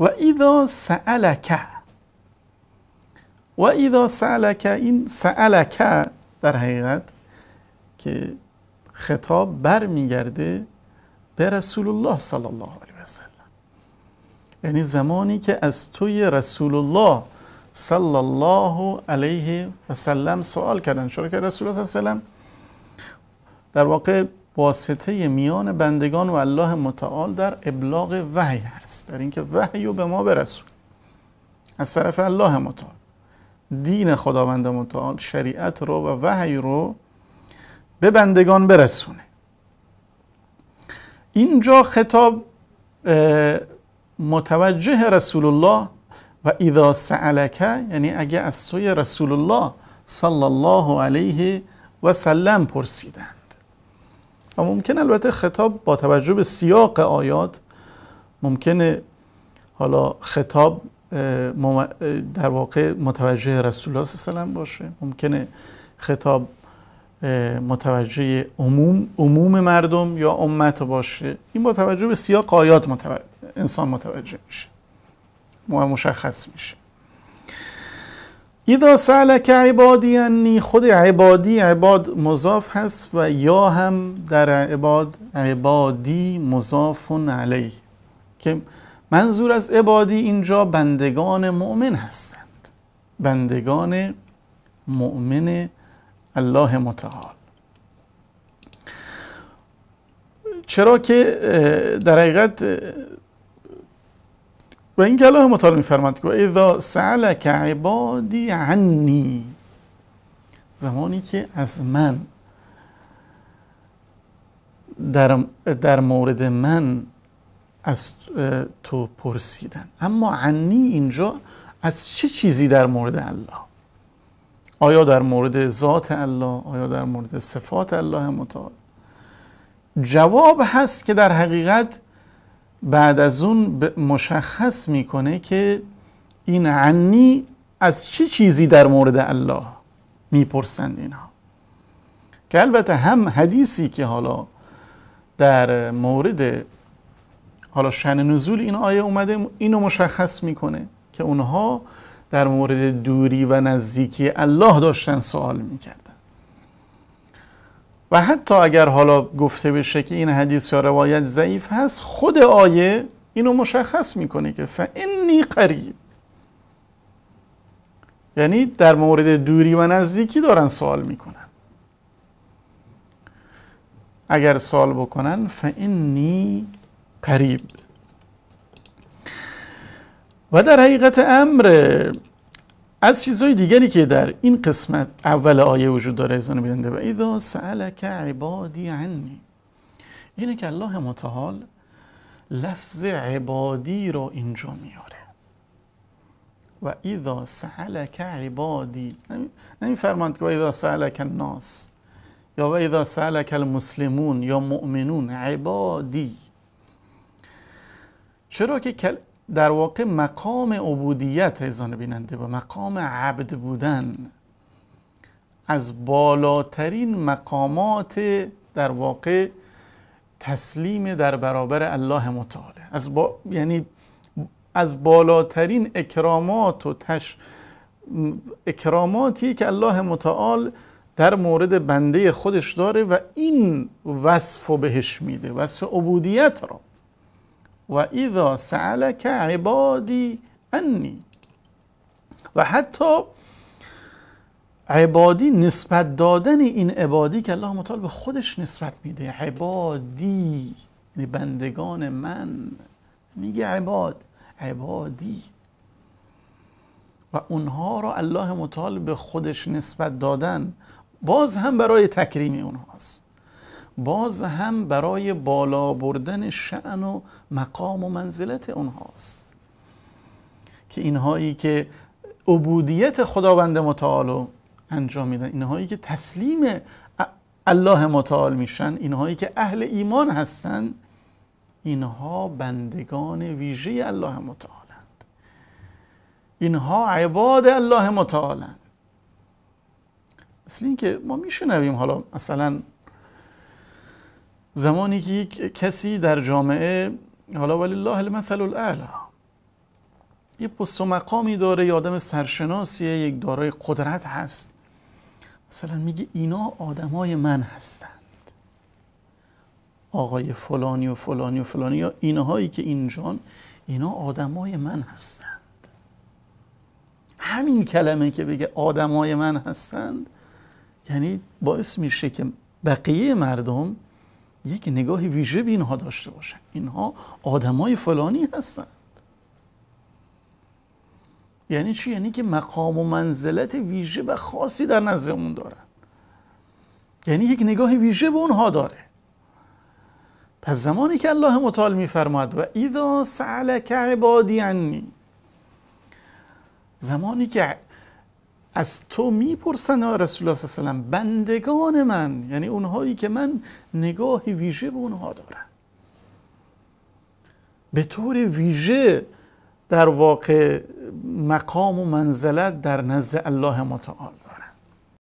و ایدا سعلکه و ایدا سعلکه این سعلکه در حقیقت که خطاب برمیگرده به رسول الله صلی الله علیه وسلم یعنی زمانی که از توی رسول الله صلی الله علیه و سلم سوال کردن چرا که رسول الله صلی الله علیه و سلم در واقع واسطه میان بندگان و الله متعال در ابلاغ وحی هست در اینکه وحی رو به ما برسون از طرف الله متعال دین خداوند متعال شریعت رو و وحی رو به بندگان برسونه اینجا خطاب متوجه رسول الله و اذا سعلک یعنی اگه از سوی رسول الله صلی الله علیه و سلم پرسیدن و ممکن البته خطاب با توجه به سیاق آیات ممکنه حالا خطاب در واقع متوجه رسول الله صلی باشه ممکنه خطاب متوجه عموم عموم مردم یا امت باشه این با توجه به سیاق آیات متوجه، انسان متوجه میشه مشخص میشه اذا که عبادی انی خود عبادی عباد مضاف هست و یا هم در عباد عبادی مضاف علی که منظور از عبادی اینجا بندگان مؤمن هستند بندگان مؤمن الله متعال چرا که در حقیقت و این که الله مطالب میفرماد که اذا سعلک عبادی عنی زمانی که از من در, در مورد من از تو پرسیدن اما عنی اینجا از چه چیزی در مورد الله آیا در مورد ذات الله آیا در مورد صفات الله متعال جواب هست که در حقیقت بعد از اون مشخص میکنه که این عنی از چه چی چیزی در مورد الله میپرسند اینها که البته هم حدیثی که حالا در مورد حالا شن نزول این آیه اومده اینو مشخص میکنه که اونها در مورد دوری و نزدیکی الله داشتن سوال میکردن و حتی اگر حالا گفته بشه که این حدیث یا روایت ضعیف هست خود آیه اینو مشخص میکنه که فعنی قریب یعنی در مورد دوری و نزدیکی دارن سوال میکنن اگر سوال بکنن فعنی قریب و در حقیقت امر از چیزهای دیگری که در این قسمت اول آیه وجود داره ازان بیننده و ایدا عبادی عنی اینه که الله متعال لفظ عبادی رو اینجا میاره و ایدا عبادی فرماند که ایدا سالک الناس یا و ایدا سالک المسلمون یا مؤمنون عبادی چرا که در واقع مقام عبودیت ایزان بیننده و مقام عبد بودن از بالاترین مقامات در واقع تسلیم در برابر الله متعاله از یعنی از بالاترین اکرامات و تش... اکراماتی که الله متعال در مورد بنده خودش داره و این وصف بهش میده وصف عبودیت را و اذا سعلک عبادی انی و حتی عبادی نسبت دادن این عبادی که الله مطال به خودش نسبت میده عبادی یعنی بندگان من میگه عباد عبادی و اونها را الله مطال به خودش نسبت دادن باز هم برای تکریم اونهاست باز هم برای بالا بردن شعن و مقام و منزلت اونهاست که اینهایی که عبودیت خداوند متعال رو انجام میدن اینهایی که تسلیم الله متعال میشن اینهایی که اهل ایمان هستن اینها بندگان ویژه الله متعالند اینها عباد الله متعالند مثل اینکه ما میشنویم حالا مثلا زمانی که یک کسی در جامعه حالا ولی الله المثل الاعلا یه پست و مقامی داره یه آدم سرشناسیه یک دارای قدرت هست مثلا میگه اینا آدمای من هستند آقای فلانی و فلانی و فلانی یا اینهایی که اینجان اینا آدمای من هستند همین کلمه که بگه آدمای من هستند یعنی باعث میشه که بقیه مردم یک نگاه ویژه به اینها داشته باشن اینها آدمای فلانی هستند یعنی چی یعنی که مقام و منزلت ویژه و خاصی در نزد اون دارن یعنی یک نگاه ویژه به اونها داره پس زمانی که الله متعال میفرماد و اذا سعلک عبادی عنی زمانی که از تو میپرسن یا رسول الله صلی الله علیه و بندگان من یعنی اونهایی که من نگاه ویژه به اونها دارم به طور ویژه در واقع مقام و منزلت در نزد الله متعال